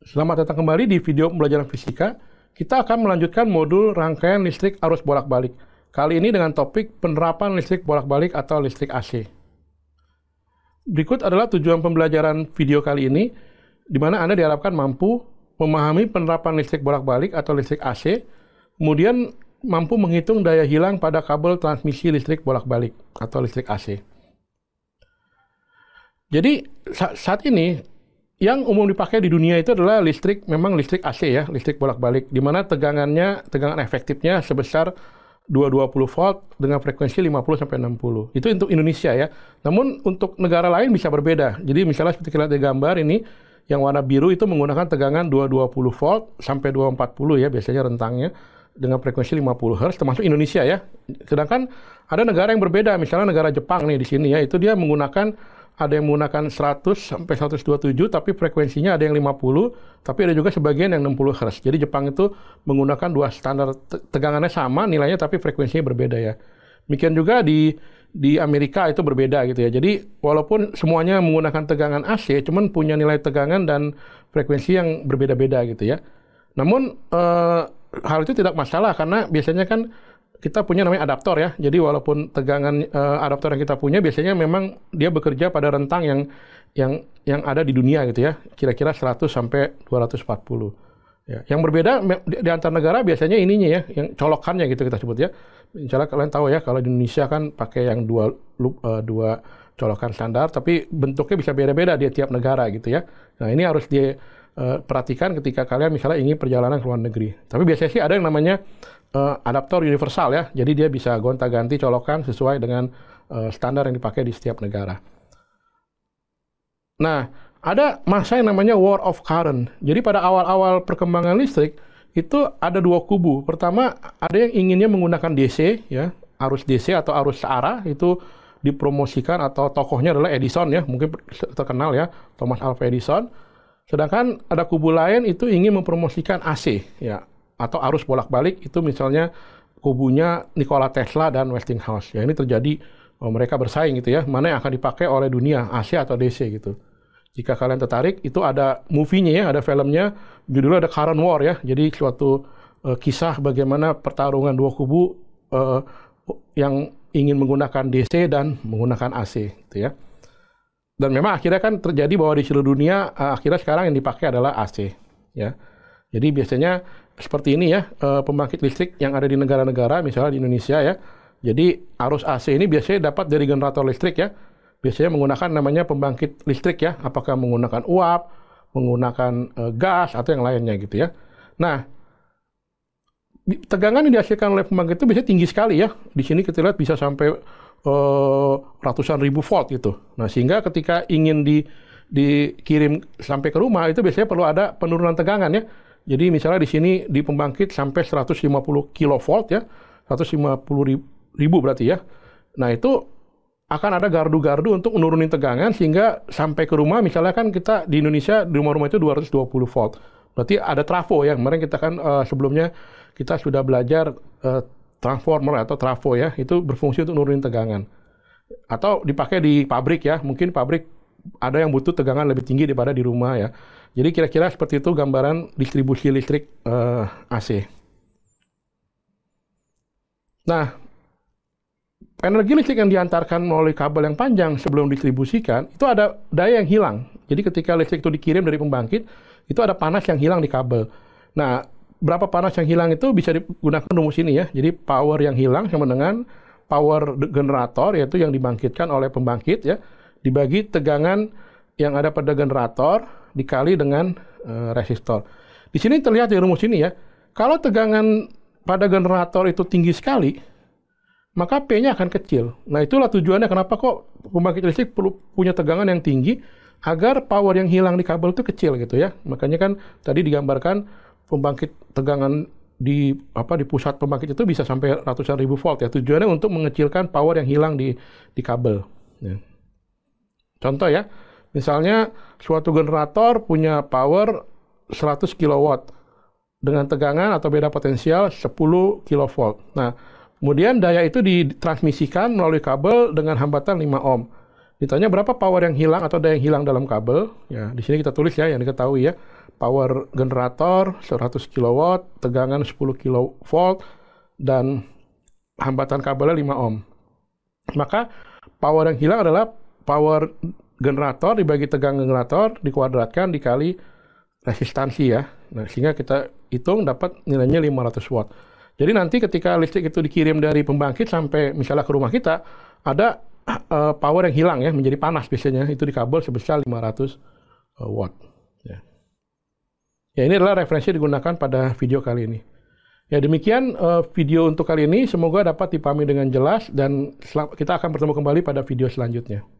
Selamat datang kembali di video pembelajaran fisika. Kita akan melanjutkan modul rangkaian listrik arus bolak-balik. Kali ini dengan topik penerapan listrik bolak-balik atau listrik AC. Berikut adalah tujuan pembelajaran video kali ini, di mana Anda diharapkan mampu memahami penerapan listrik bolak-balik atau listrik AC, kemudian mampu menghitung daya hilang pada kabel transmisi listrik bolak-balik atau listrik AC. Jadi saat ini yang umum dipakai di dunia itu adalah listrik, memang listrik AC ya, listrik bolak-balik, di mana tegangannya, tegangan efektifnya sebesar 220 volt dengan frekuensi 50 sampai 60. Itu untuk Indonesia ya. Namun untuk negara lain bisa berbeda. Jadi misalnya seperti kita lihat di gambar ini, yang warna biru itu menggunakan tegangan 220 volt sampai 240 ya biasanya rentangnya dengan frekuensi 50 Hz termasuk Indonesia ya. Sedangkan ada negara yang berbeda, misalnya negara Jepang nih di sini ya, itu dia menggunakan ada yang menggunakan 100 sampai 127 tapi frekuensinya ada yang 50 tapi ada juga sebagian yang 60 Hz. Jadi Jepang itu menggunakan dua standar tegangannya sama nilainya tapi frekuensinya berbeda ya. Demikian juga di di Amerika itu berbeda gitu ya. Jadi walaupun semuanya menggunakan tegangan AC cuman punya nilai tegangan dan frekuensi yang berbeda-beda gitu ya. Namun eh, hal itu tidak masalah karena biasanya kan kita punya namanya adaptor ya. Jadi walaupun tegangan uh, adaptor yang kita punya biasanya memang dia bekerja pada rentang yang yang yang ada di dunia gitu ya. Kira-kira 100 sampai 240. Ya. Yang berbeda di, di antar negara biasanya ininya ya, yang colokannya gitu kita sebut ya. Misalnya kalian tahu ya kalau di Indonesia kan pakai yang dua loop, uh, eh, dua colokan standar tapi bentuknya bisa beda-beda di tiap negara gitu ya. Nah, ini harus di Eh, perhatikan ketika kalian misalnya ingin perjalanan ke luar negeri. Tapi biasanya sih ada yang namanya uh, adaptor universal ya. Jadi dia bisa gonta-ganti colokan sesuai dengan uh, standar yang dipakai di setiap negara. Nah, ada masa yang namanya war of current. Jadi pada awal-awal perkembangan listrik itu ada dua kubu. Pertama, ada yang inginnya menggunakan DC ya, arus DC atau arus searah itu dipromosikan atau tokohnya adalah Edison ya, mungkin terkenal ya, Thomas Alva Edison Sedangkan ada kubu lain itu ingin mempromosikan AC ya atau arus bolak-balik itu misalnya kubunya Nikola Tesla dan Westinghouse. Ya ini terjadi oh, mereka bersaing gitu ya, mana yang akan dipakai oleh dunia AC atau DC gitu. Jika kalian tertarik, itu ada movie-nya ya, ada filmnya, judulnya ada Current War ya. Jadi suatu uh, kisah bagaimana pertarungan dua kubu uh, yang ingin menggunakan DC dan menggunakan AC gitu ya dan memang akhirnya kan terjadi bahwa di seluruh dunia uh, akhirnya sekarang yang dipakai adalah AC ya. Jadi biasanya seperti ini ya uh, pembangkit listrik yang ada di negara-negara misalnya di Indonesia ya. Jadi arus AC ini biasanya dapat dari generator listrik ya. Biasanya menggunakan namanya pembangkit listrik ya, apakah menggunakan uap, menggunakan uh, gas atau yang lainnya gitu ya. Nah, tegangan yang dihasilkan oleh pembangkit itu biasanya tinggi sekali ya. Di sini kita lihat bisa sampai uh, ratusan ribu volt itu. Nah, sehingga ketika ingin di dikirim sampai ke rumah itu biasanya perlu ada penurunan tegangan ya. Jadi misalnya di sini di pembangkit sampai 150 kilovolt ya, 150 ribu, berarti ya. Nah itu akan ada gardu-gardu untuk menurunin tegangan sehingga sampai ke rumah misalnya kan kita di Indonesia di rumah-rumah itu 220 volt. Berarti ada trafo ya. Kemarin kita kan uh, sebelumnya kita sudah belajar uh, transformer atau trafo ya, itu berfungsi untuk nurunin tegangan atau dipakai di pabrik ya mungkin pabrik ada yang butuh tegangan lebih tinggi daripada di rumah ya jadi kira-kira seperti itu gambaran distribusi listrik uh, eh, AC nah energi listrik yang diantarkan melalui kabel yang panjang sebelum distribusikan itu ada daya yang hilang jadi ketika listrik itu dikirim dari pembangkit itu ada panas yang hilang di kabel nah berapa panas yang hilang itu bisa digunakan rumus ini ya jadi power yang hilang sama dengan power generator yaitu yang dibangkitkan oleh pembangkit ya dibagi tegangan yang ada pada generator dikali dengan e, resistor. Di sini terlihat di rumus ini ya. Kalau tegangan pada generator itu tinggi sekali, maka P-nya akan kecil. Nah, itulah tujuannya kenapa kok pembangkit listrik perlu punya tegangan yang tinggi agar power yang hilang di kabel itu kecil gitu ya. Makanya kan tadi digambarkan pembangkit tegangan di apa di pusat pembangkit itu bisa sampai ratusan ribu volt ya tujuannya untuk mengecilkan power yang hilang di di kabel ya. contoh ya misalnya suatu generator punya power 100 kilowatt dengan tegangan atau beda potensial 10 kilovolt nah kemudian daya itu ditransmisikan melalui kabel dengan hambatan 5 ohm ditanya berapa power yang hilang atau daya yang hilang dalam kabel ya di sini kita tulis ya yang diketahui ya power generator 100 kW, tegangan 10 kV, dan hambatan kabelnya 5 ohm. Maka power yang hilang adalah power generator dibagi tegang generator dikuadratkan dikali resistansi ya. Nah, sehingga kita hitung dapat nilainya 500 watt. Jadi nanti ketika listrik itu dikirim dari pembangkit sampai misalnya ke rumah kita, ada eh, power yang hilang ya, menjadi panas biasanya. Itu di kabel sebesar 500 eh, watt. Yeah. Ya ini adalah referensi yang digunakan pada video kali ini. Ya demikian uh, video untuk kali ini semoga dapat dipahami dengan jelas dan kita akan bertemu kembali pada video selanjutnya.